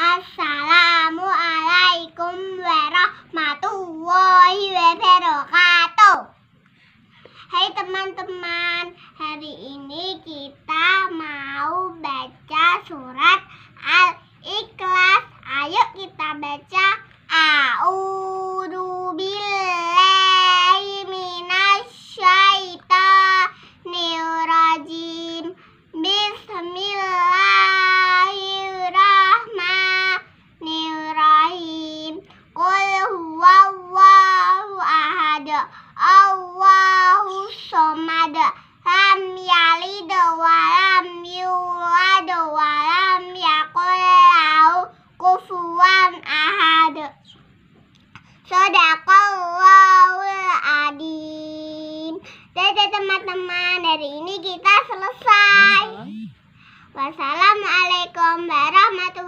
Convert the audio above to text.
Assalamualaikum warahmatullahi wabarakatuh Hai teman-teman Hari ini kita mau baca surat Al-Ikhlas Ayo kita baca Allahu somad lam yalid wa lam yulad wa lam yakul lahu kufuwan ahad. Sadaqallahul adzim. Jadi teman-teman, dari ini kita selesai. Wassalamualaikum warahmatullahi